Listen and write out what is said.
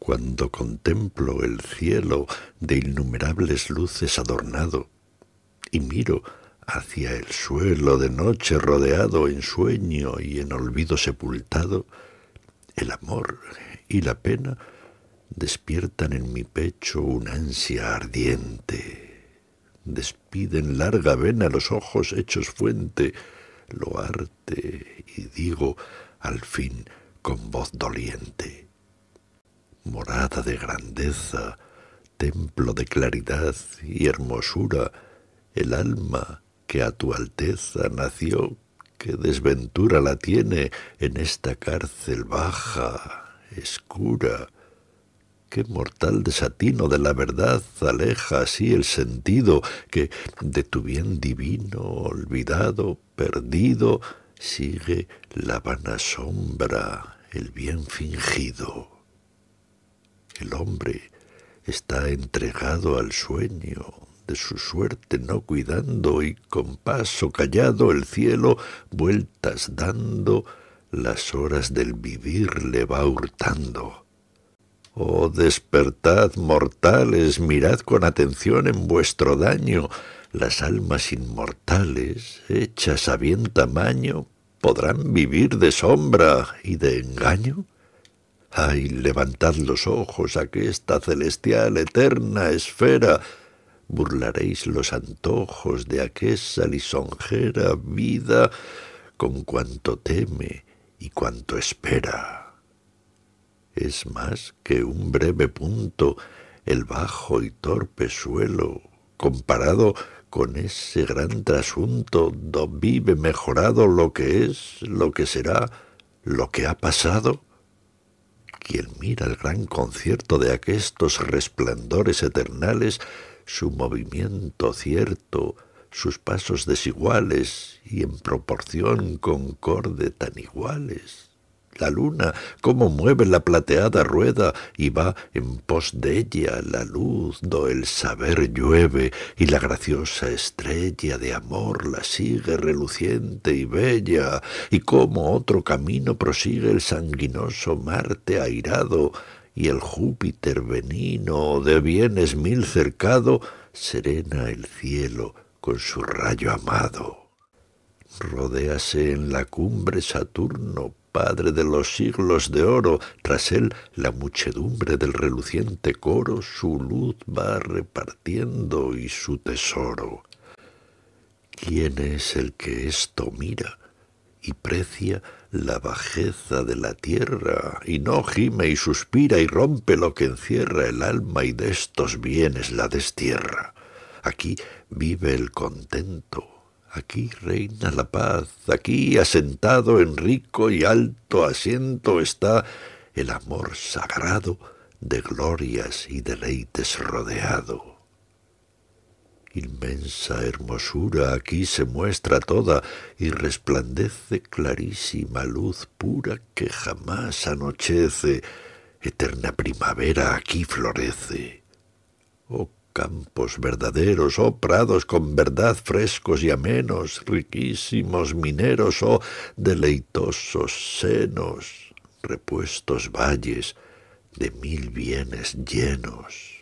cuando contemplo el cielo de innumerables luces adornado, y miro hacia el suelo de noche rodeado en sueño y en olvido sepultado, el amor y la pena despiertan en mi pecho una ansia ardiente, despiden larga vena los ojos hechos fuente, lo arte y digo al fin con voz doliente morada de grandeza, templo de claridad y hermosura, el alma que a tu alteza nació, qué desventura la tiene en esta cárcel baja, escura. Qué mortal desatino de la verdad aleja así el sentido que de tu bien divino, olvidado, perdido, sigue la vana sombra, el bien fingido. El hombre está entregado al sueño de su suerte, no cuidando, y con paso callado el cielo vueltas dando, las horas del vivir le va hurtando. Oh, despertad, mortales, mirad con atención en vuestro daño. Las almas inmortales, hechas a bien tamaño, ¿podrán vivir de sombra y de engaño? Ay, levantad los ojos a que esta celestial eterna esfera burlaréis los antojos de aquella lisonjera vida con cuanto teme y cuanto espera. Es más que un breve punto el bajo y torpe suelo, comparado con ese gran trasunto donde vive mejorado lo que es, lo que será, lo que ha pasado quien mira el gran concierto de aquestos resplandores eternales, su movimiento cierto, sus pasos desiguales y en proporción concorde tan iguales la luna, cómo mueve la plateada rueda y va en pos de ella la luz, do el saber llueve y la graciosa estrella de amor la sigue reluciente y bella, y cómo otro camino prosigue el sanguinoso Marte airado, y el Júpiter venino de bienes mil cercado, serena el cielo con su rayo amado. Rodéase en la cumbre Saturno, padre de los siglos de oro, tras él la muchedumbre del reluciente coro su luz va repartiendo y su tesoro. ¿Quién es el que esto mira y precia la bajeza de la tierra y no gime y suspira y rompe lo que encierra el alma y de estos bienes la destierra? Aquí vive el contento, Aquí reina la paz, aquí asentado en rico y alto asiento está el amor sagrado de glorias y deleites rodeado. Inmensa hermosura aquí se muestra toda y resplandece clarísima luz pura que jamás anochece, eterna primavera aquí florece. Oh, campos verdaderos, oh prados con verdad frescos y amenos, riquísimos mineros, oh deleitosos senos, repuestos valles de mil bienes llenos.